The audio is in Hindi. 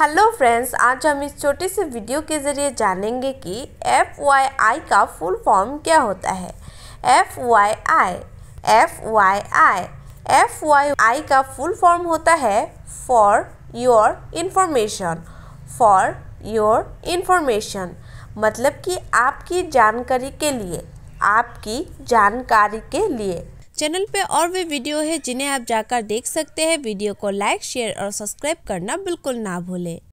हेलो फ्रेंड्स आज हम इस छोटे से वीडियो के ज़रिए जानेंगे कि एफ वाई आई का फुल फॉर्म क्या होता है F Y I F Y I F Y I का फुल फॉर्म होता है for your information for your information मतलब कि आपकी जानकारी के लिए आपकी जानकारी के लिए चैनल पे और भी वीडियो है जिन्हें आप जाकर देख सकते हैं वीडियो को लाइक शेयर और सब्सक्राइब करना बिल्कुल ना भूलें